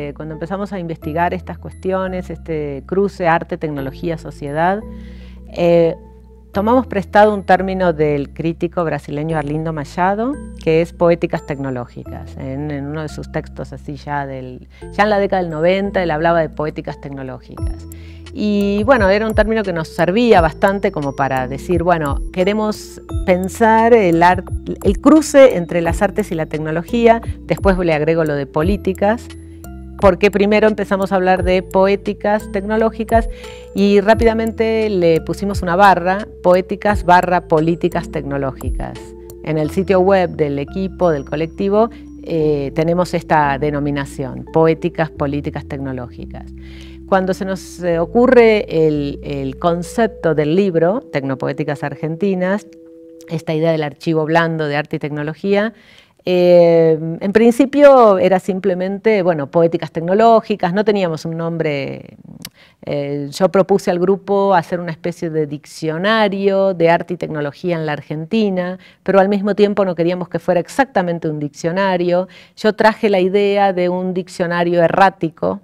Eh, cuando empezamos a investigar estas cuestiones, este cruce arte, tecnología, sociedad, eh, tomamos prestado un término del crítico brasileño Arlindo Machado, que es poéticas tecnológicas. En, uno de sus textos así ya, del, ya en la década del 90, él hablaba de poéticas tecnológicas. Y bueno, era un término que nos servía bastante como para decir, bueno, queremos pensar el, el cruce entre las artes y la tecnología, después le agrego lo de políticas, porque primero empezamos a hablar de poéticas tecnológicas y rápidamente le pusimos una barra, poéticas barra políticas tecnológicas. En el sitio web del equipo, del colectivo, eh, tenemos esta denominación, poéticas políticas tecnológicas. Cuando se nos eh, ocurre el concepto del libro, Tecnopoéticas Argentinas, esta idea del archivo blando de arte y tecnología, eh, en principio era simplemente, bueno, poéticas tecnológicas, no teníamos un nombre. Eh, yo propuse al grupo hacer una especie de diccionario de arte y tecnología en la Argentina, pero al mismo tiempo no queríamos que fuera exactamente un diccionario. Yo traje la idea de un diccionario errático,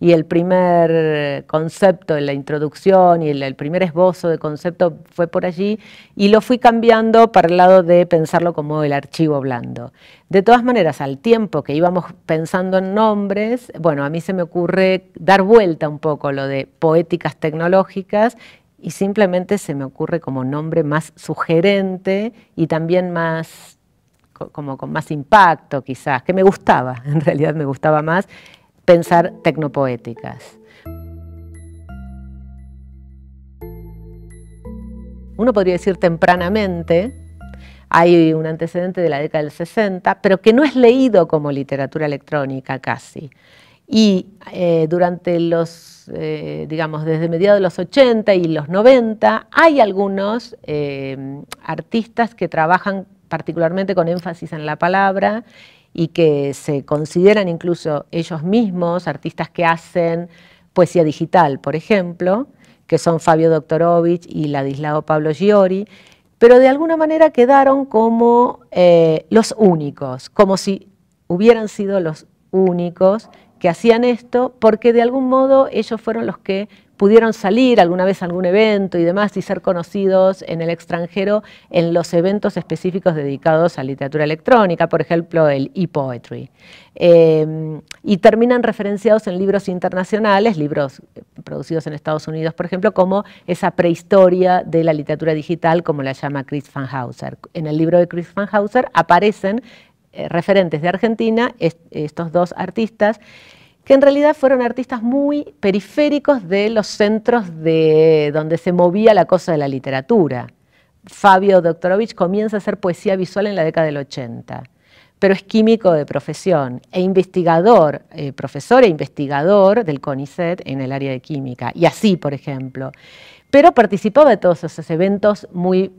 y el primer concepto en la introducción y el, primer esbozo de concepto fue por allí y lo fui cambiando para el lado de pensarlo como el archivo blando. De todas maneras, al tiempo que íbamos pensando en nombres, bueno, a mí se me ocurre dar vuelta un poco lo de poéticas tecnológicas y simplemente se me ocurre como nombre más sugerente y también más como con más impacto quizás, que me gustaba, en realidad me gustaba más pensar tecnopoéticas. Uno podría decir tempranamente, hay un antecedente de la década del 60, pero que no es leído como literatura electrónica casi. Y eh, durante los, eh, digamos, desde mediados de los 80 y los 90, hay algunos eh, artistas que trabajan particularmente con énfasis en la palabra y que se consideran incluso ellos mismos artistas que hacen poesía digital, por ejemplo, que son Fabio Doctorovich y Ladislao Pablo Giori, pero de alguna manera quedaron como eh, los únicos, como si hubieran sido los únicos que hacían esto, porque de algún modo ellos fueron los que pudieron salir alguna vez a algún evento y demás y ser conocidos en el extranjero en los eventos específicos dedicados a literatura electrónica, por ejemplo el e-poetry. Em, y terminan referenciados en libros internacionales, libros eh, producidos en Estados Unidos, por ejemplo, como esa prehistoria de la literatura digital, como la llama Chris Van Hauser. En el libro de Chris Van Hauser aparecen eh, referentes de Argentina, estos dos artistas, que en realidad fueron artistas muy periféricos de los centros de donde se movía la cosa de la literatura. Fabio Doctorovich comienza a hacer poesía visual en la década del 80, pero es químico de profesión e investigador, eh, profesor e investigador del CONICET en el área de química, y así, por ejemplo. Pero participaba de todos esos eventos muy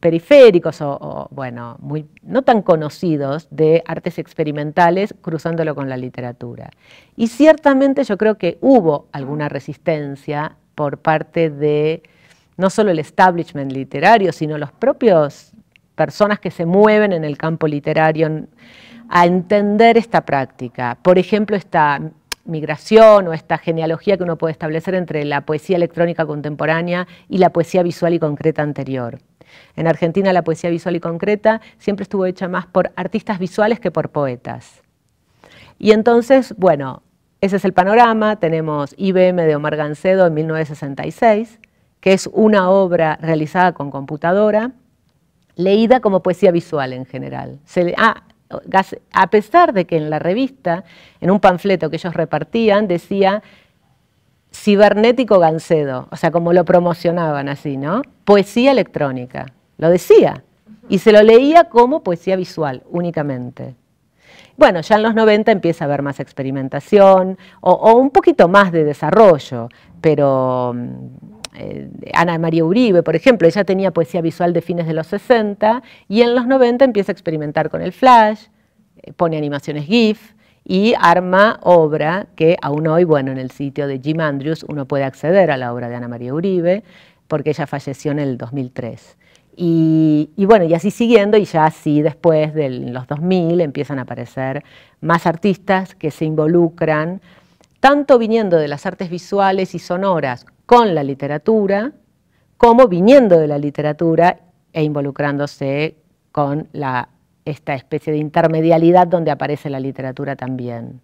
periféricos o, bueno, muy, no tan conocidos de artes experimentales cruzándolo con la literatura. Y ciertamente yo creo que hubo alguna resistencia por parte de no solo el establishment literario, sino los propios personas que se mueven en el campo literario a entender esta práctica. Por ejemplo, esta migración o esta genealogía que uno puede establecer entre la poesía electrónica contemporánea y la poesía visual y concreta anterior. En Argentina la poesía visual y concreta siempre estuvo hecha más por artistas visuales que por poetas. Y entonces, bueno, ese es el panorama, tenemos IBM de Omar Gancedo en 1966, que es una obra realizada con computadora, leída como poesía visual en general. Ah, a pesar de que en la revista, en un panfleto que ellos repartían, decía cibernético Gancedo, o sea, como lo promocionaban así, ¿no? Poesía electrónica, lo decía, y se lo leía como poesía visual únicamente. Bueno, ya en los 90 empieza a haber más experimentación o, o un poquito más de desarrollo, pero eh, Ana María Uribe, por ejemplo, ella tenía poesía visual de fines de los 60 y en los 90 empieza a experimentar con el flash, eh, pone animaciones GIF y arma obra que aún hoy, bueno, en el sitio de Jim Andrews uno puede acceder a la obra de Ana María Uribe porque ella falleció en el 2003. y, bueno, y así siguiendo, y ya así después de los 2000 empiezan a aparecer más artistas que se involucran, tanto viniendo de las artes visuales y sonoras con la literatura, como viniendo de la literatura e involucrándose con esta especie de intermedialidad donde aparece la literatura también.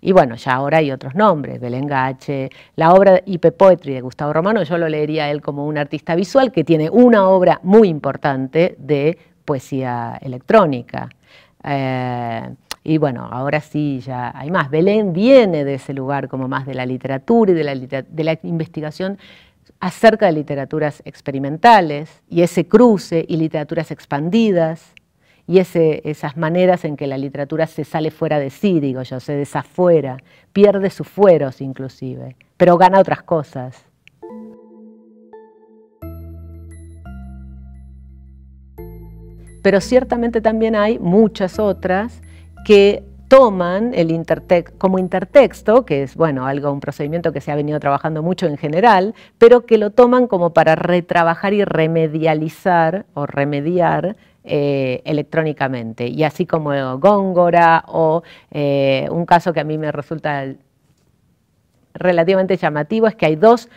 Y bueno, ya ahora hay otros nombres, Belén Gache, la obra IP Poetry de Gustavo Romano, yo lo leería él como un artista visual que tiene una obra muy importante de poesía electrónica. Eh, y bueno, ahora sí ya hay más. Belén viene de ese lugar como más de la literatura y de la, de investigación acerca de literaturas experimentales y ese cruce y literaturas expandidas y esas maneras en que la literatura se sale fuera de sí, digo yo, se desafuera, pierde sus fueros inclusive, pero gana otras cosas. Pero ciertamente también hay muchas otras que toman el intertexto como intertexto, que es bueno, algo un procedimiento que se ha venido trabajando mucho en general, pero que lo toman como para retrabajar y remedializar o remediar eh, electrónicamente. Y así como Góngora o eh, un caso que a mí me resulta relativamente llamativo es que hay dos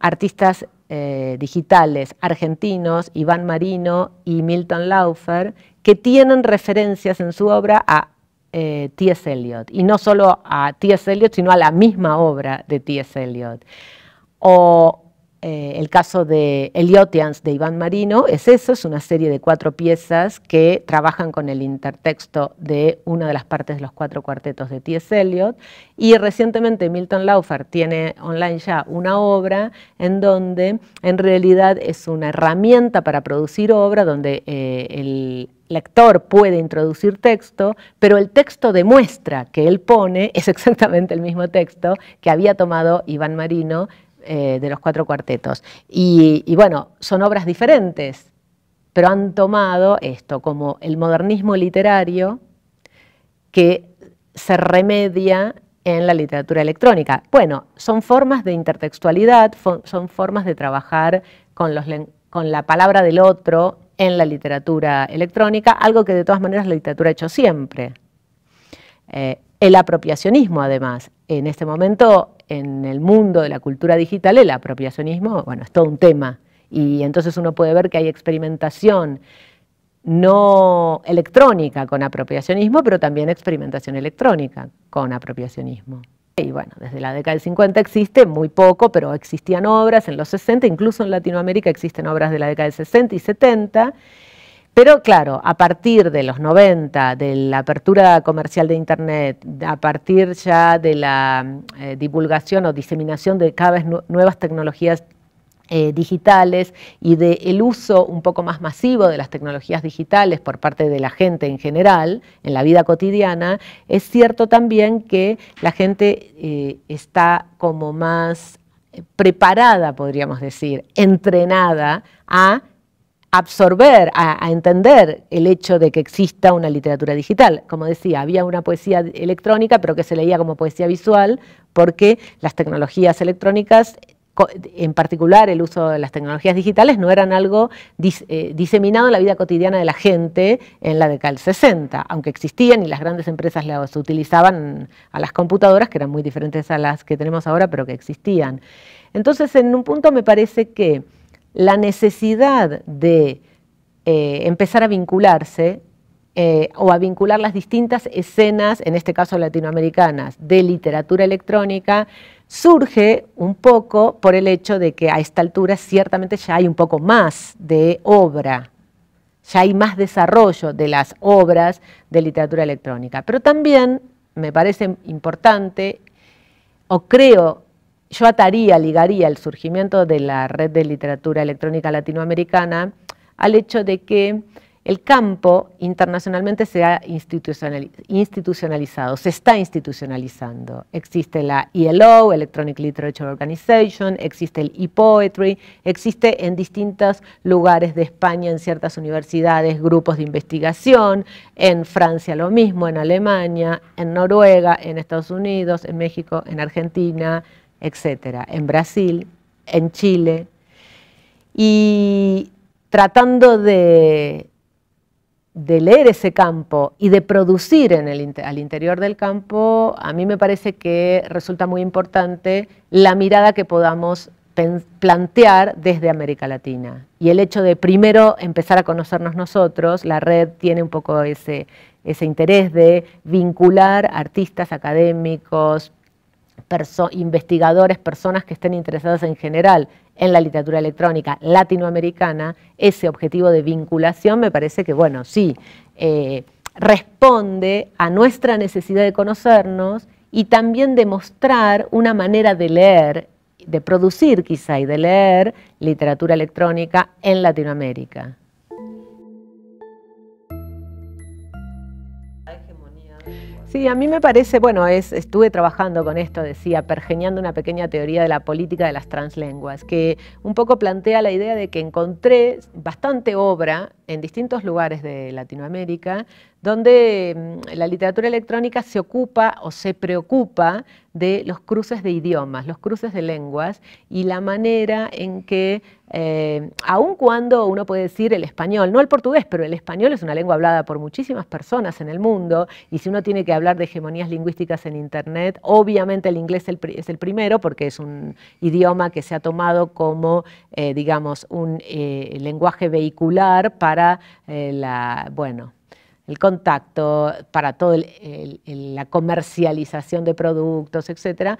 artistas eh, digitales argentinos, Iván Marino y Milton Laufer, que tienen referencias en su obra a eh, T.S. Eliot, y no solo a T.S. Eliot, sino a la misma obra de T.S. Eliot. O eh, el caso de Eliotians de Iván Marino es eso, es una serie de cuatro piezas que trabajan con el intertexto de una de las partes de los cuatro cuartetos de T.S. Eliot y recientemente Milton Laufer tiene online ya una obra en donde en realidad es una herramienta para producir obra donde eh, el lector puede introducir texto, pero el texto de muestra que él pone es exactamente el mismo texto que había tomado Iván Marino eh, de los cuatro cuartetos. Y, bueno, son obras diferentes, pero han tomado esto como el modernismo literario que se remedia en la literatura electrónica. Bueno, son formas de intertextualidad, son formas de trabajar con, la palabra del otro en la literatura electrónica, algo que de todas maneras la literatura ha hecho siempre. Eh, el apropiacionismo, además, en este momento en el mundo de la cultura digital el apropiacionismo, bueno, es todo un tema. Y entonces uno puede ver que hay experimentación no electrónica con apropiacionismo, pero también experimentación electrónica con apropiacionismo. Y bueno, desde la década del 50 existe muy poco, pero existían obras en los 60, incluso en Latinoamérica existen obras de la década del 60 y 70. Pero claro, a partir de los 90, de la apertura comercial de Internet, a partir ya de la eh, divulgación o diseminación de cada vez nuevas tecnologías eh, digitales y del uso un poco más masivo de las tecnologías digitales por parte de la gente en general, en la vida cotidiana, es cierto también que la gente eh, está como más preparada, podríamos decir, entrenada a absorber, a, entender el hecho de que exista una literatura digital. Como decía, había una poesía electrónica, pero que se leía como poesía visual, porque las tecnologías electrónicas, en particular el uso de las tecnologías digitales, no eran algo eh, diseminado en la vida cotidiana de la gente en la década del 60, aunque existían y las grandes empresas las utilizaban a las computadoras, que eran muy diferentes a las que tenemos ahora, pero que existían. Entonces, en un punto me parece que la necesidad de eh, empezar a vincularse eh, o a vincular las distintas escenas, en este caso latinoamericanas, de literatura electrónica, surge un poco por el hecho de que a esta altura ciertamente ya hay un poco más de obra, ya hay más desarrollo de las obras de literatura electrónica. Pero también me parece importante, o creo yo ataría, ligaría el surgimiento de la red de literatura electrónica latinoamericana al hecho de que el campo internacionalmente se ha institucionalizado, se está institucionalizando. Existe la ELO, Electronic Literature Organization, existe el ePoetry, existe en distintos lugares de España, en ciertas universidades, grupos de investigación, en Francia lo mismo, en Alemania, en Noruega, en Estados Unidos, en México, en Argentina, etcétera, en Brasil, en Chile, y tratando de, de leer ese campo y de producir en el, al interior del campo, a mí me parece que resulta muy importante la mirada que podamos plantear desde América Latina. Y el hecho de primero empezar a conocernos nosotros, la red tiene un poco ese, ese interés de vincular artistas académicos, investigadores, personas que estén interesadas en general en la literatura electrónica latinoamericana, ese objetivo de vinculación me parece que, bueno, sí, eh, responde a nuestra necesidad de conocernos y también de mostrar una manera de leer, de producir quizá y de leer literatura electrónica en Latinoamérica. Sí, a mí me parece, bueno, es, estuve trabajando con esto, decía, pergeñando una pequeña teoría de la política de las translenguas, que un poco plantea la idea de que encontré bastante obra en distintos lugares de Latinoamérica donde mm, la literatura electrónica se ocupa o se preocupa de los cruces de idiomas, los cruces de lenguas y la manera en que, eh, aun cuando uno puede decir el español, no el portugués, pero el español es una lengua hablada por muchísimas personas en el mundo y si uno tiene que hablar de hegemonías lingüísticas en Internet, obviamente el inglés es el primero porque es un idioma que se ha tomado como, eh, digamos, un eh, lenguaje vehicular para la, bueno, el contacto, para toda la comercialización de productos, etcétera.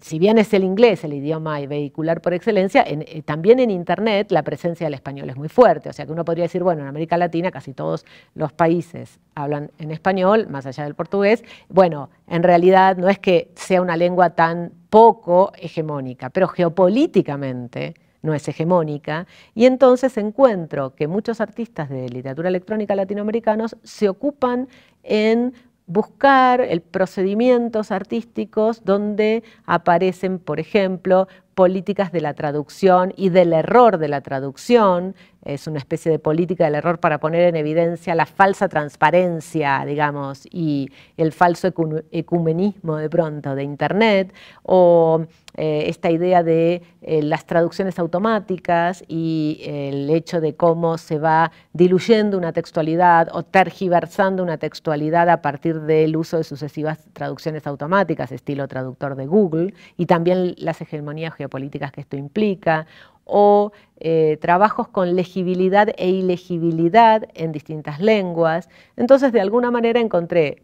Si bien es el inglés el idioma vehicular por excelencia, eh, también en Internet la presencia del español es muy fuerte. O sea que uno podría decir, bueno, en América Latina casi todos los países hablan en español, más allá del portugués. Bueno, en realidad no es que sea una lengua tan poco hegemónica, pero geopolíticamente no es hegemónica, y entonces encuentro que muchos artistas de literatura electrónica latinoamericanos se ocupan en buscar el procedimientos artísticos donde aparecen, por ejemplo, políticas de la traducción y del error de la traducción. Es una especie de política del error para poner en evidencia la falsa transparencia, digamos, y el falso ecumenismo de pronto de Internet, o eh, esta idea de eh, las traducciones automáticas y el hecho de cómo se va diluyendo una textualidad o tergiversando una textualidad a partir del uso de sucesivas traducciones automáticas, estilo traductor de Google, y también las hegemonías políticas que esto implica, o eh, trabajos con legibilidad e ilegibilidad en distintas lenguas. Entonces, de alguna manera encontré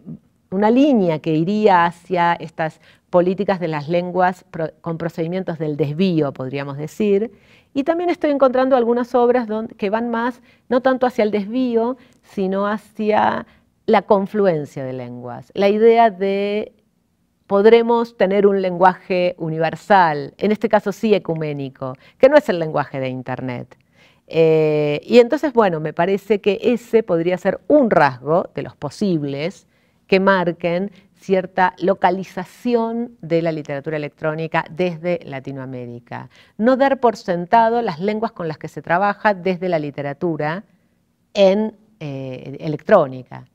una línea que iría hacia estas políticas de las lenguas con procedimientos del desvío, podríamos decir. Y también estoy encontrando algunas obras que van más, no tanto hacia el desvío, sino hacia la confluencia de lenguas, la idea de podremos tener un lenguaje universal, en este caso sí ecuménico, que no es el lenguaje de Internet. Eh, y entonces, bueno, me parece que ese podría ser un rasgo de los posibles que marquen cierta localización de la literatura electrónica desde Latinoamérica. No dar por sentado las lenguas con las que se trabaja desde la literatura en eh, electrónica.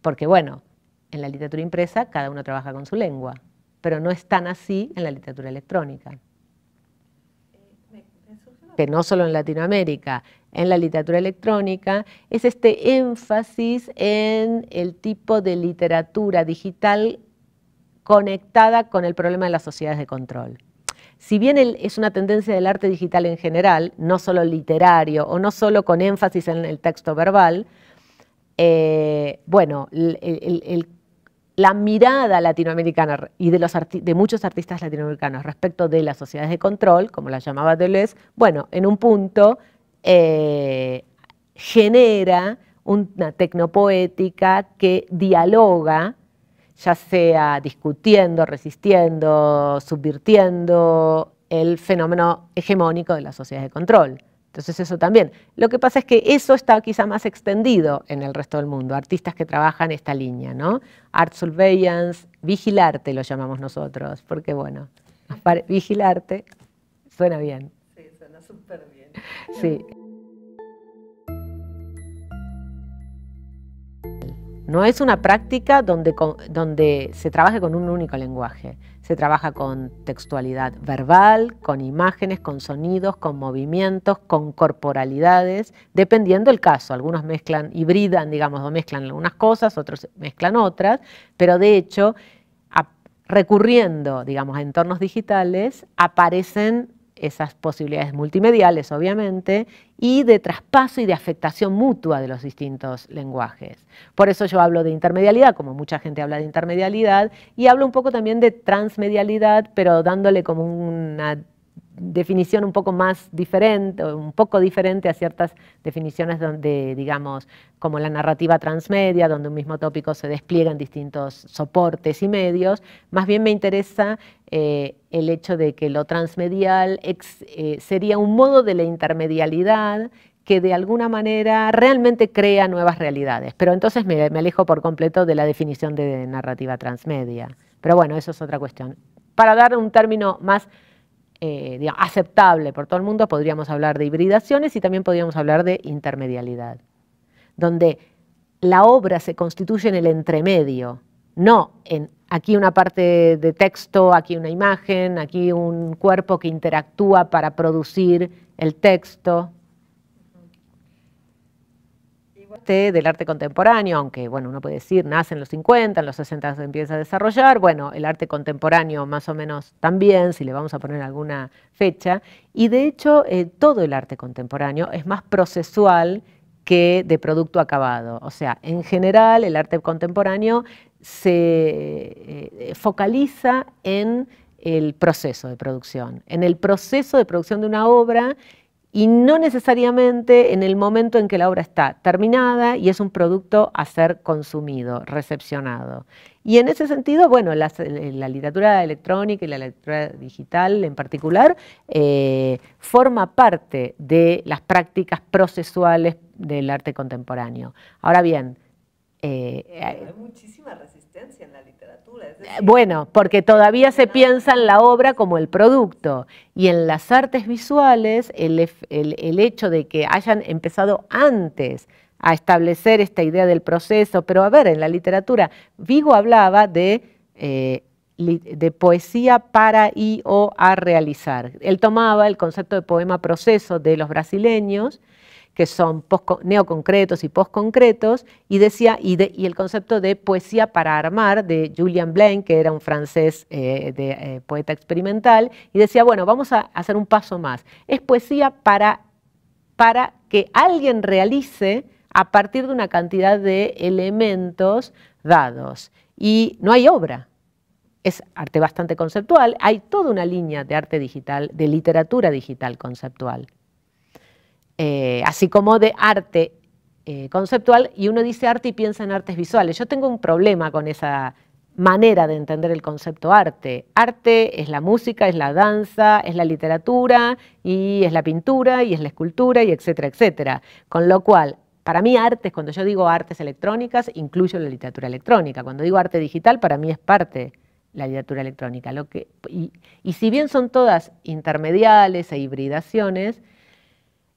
Porque bueno, en la literatura impresa cada uno trabaja con su lengua, pero no es tan así en la literatura electrónica. Que no solo en Latinoamérica, en la literatura electrónica, es este énfasis en el tipo de literatura digital conectada con el problema de las sociedades de control. Si bien es una tendencia del arte digital en general, no solo literario o no solo con énfasis en el texto verbal, eh, bueno, el, el, la mirada latinoamericana y de, los de muchos artistas latinoamericanos respecto de las sociedades de control, como las llamaba Deleuze, bueno, en un punto eh, genera una tecnopoética que dialoga, ya sea discutiendo, resistiendo, subvirtiendo el fenómeno hegemónico de las sociedades de control. Entonces eso también. Lo que pasa es que eso está quizá más extendido en el resto del mundo, artistas que trabajan esta línea, ¿no? Art surveillance, vigilarte lo llamamos nosotros, porque bueno, vigilarte suena bien. Sí, suena súper bien. Sí. No es una práctica donde, donde se trabaje con un único lenguaje, se trabaja con textualidad verbal, con imágenes, con sonidos, con movimientos, con corporalidades, dependiendo el caso. Algunos mezclan, hibridan, digamos, o mezclan algunas cosas, otros mezclan otras, pero de hecho, recurriendo, digamos, a entornos digitales, aparecen esas posibilidades multimediales, obviamente, y de traspaso y de afectación mutua de los distintos lenguajes. Por eso yo hablo de intermedialidad, como mucha gente habla de intermedialidad, y hablo un poco también de transmedialidad, pero dándole como una definición un poco más diferente, un poco diferente a ciertas definiciones donde, digamos, como la narrativa transmedia, donde un mismo tópico se despliega en distintos soportes y medios, más bien me interesa eh, el hecho de que lo transmedial eh, sería un modo de la intermedialidad que de alguna manera realmente crea nuevas realidades. Pero entonces me alejo por completo de la definición de narrativa transmedia. Pero bueno, eso es otra cuestión. Para dar un término más eh, aceptable por todo el mundo, podríamos hablar de hibridaciones y también podríamos hablar de intermedialidad, donde la obra se constituye en el entremedio, no en aquí una parte de texto, aquí una imagen, aquí un cuerpo que interactúa para producir el texto, del arte contemporáneo, aunque bueno, uno puede decir, nace en los 50, en los 60 se empieza a desarrollar, bueno, el arte contemporáneo más o menos también, si le vamos a poner alguna fecha, y de hecho eh, todo el arte contemporáneo es más procesual que de producto acabado. O sea, en general el arte contemporáneo se eh, focaliza en el proceso de producción, en el proceso de producción de una obra y no necesariamente en el momento en que la obra está terminada y es un producto a ser consumido, recepcionado. Y en ese sentido, bueno, eh, la, literatura electrónica y la literatura digital en particular eh, forma parte de las prácticas procesuales del arte contemporáneo. Ahora bien, eh, hay eh, muchísima resistencia en la literatura. bueno, porque todavía se piensa en la obra como el producto y en las artes visuales el, hecho de que hayan empezado antes a establecer esta idea del proceso, pero a ver, en la literatura, Vigo hablaba de, eh, de poesía para y o a realizar. Él tomaba el concepto de poema proceso de los brasileños que son neoconcretos y postconcretos, y decía, y, el concepto de poesía para armar de Julian Blaine, que era un francés eh, de, eh, poeta experimental, y decía, bueno, vamos a hacer un paso más. Es poesía para que alguien realice a partir de una cantidad de elementos dados. Y no hay obra, es arte bastante conceptual, hay toda una línea de arte digital, de literatura digital conceptual. Eh, así como de arte eh, conceptual, y uno dice arte y piensa en artes visuales. Yo tengo un problema con esa manera de entender el concepto arte. Arte es la música, es la danza, es la literatura, y es la pintura, y es la escultura, y etcétera, etcétera. Con lo cual, para mí artes, cuando yo digo artes electrónicas, incluyo la literatura electrónica. Cuando digo arte digital, para mí es parte la literatura electrónica. y, y si bien son todas intermediales e hibridaciones,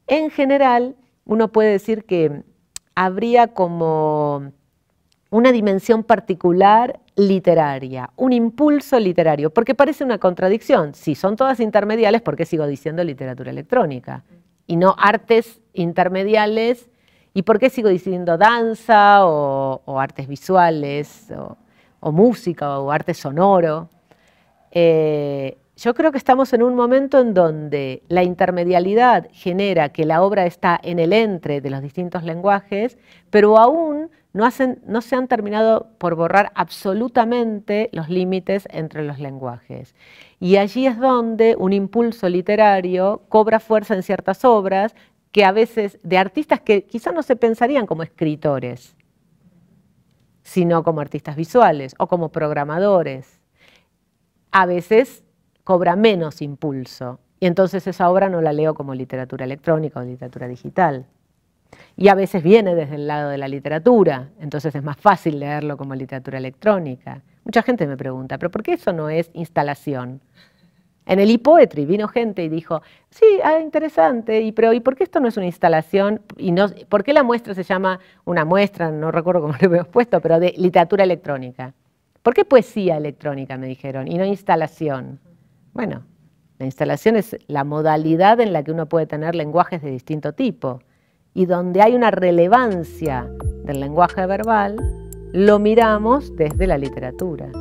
en general, uno puede decir que habría como una dimensión particular literaria, un impulso literario, porque parece una contradicción. Si son todas intermediales, ¿por qué sigo diciendo literatura electrónica? Y no artes intermediales, ¿y por qué sigo diciendo danza o, artes visuales o, música o arte sonoro? Eh, yo creo que estamos en un momento en donde la intermedialidad genera que la obra está en el entre de los distintos lenguajes, pero aún no, se han terminado por borrar absolutamente los límites entre los lenguajes. Y allí es donde un impulso literario cobra fuerza en ciertas obras que a veces de artistas que quizás no se pensarían como escritores, sino como artistas visuales o como programadores. A veces cobra menos impulso. Y entonces esa obra no la leo como literatura electrónica o literatura digital. Y a veces viene desde el lado de la literatura, entonces es más fácil leerlo como literatura electrónica. Mucha gente me pregunta, ¿pero por qué eso no es instalación? En el epoetry vino gente y dijo, sí, ah, interesante, y, pero ¿y por qué esto no es una instalación? Y no, ¿Por qué la muestra se llama una muestra, no recuerdo cómo lo hemos puesto, pero de literatura electrónica? ¿Por qué poesía electrónica, me dijeron, y no instalación? Bueno, la instalación es la modalidad en la que uno puede tener lenguajes de distinto tipo y donde hay una relevancia del lenguaje verbal, lo miramos desde la literatura.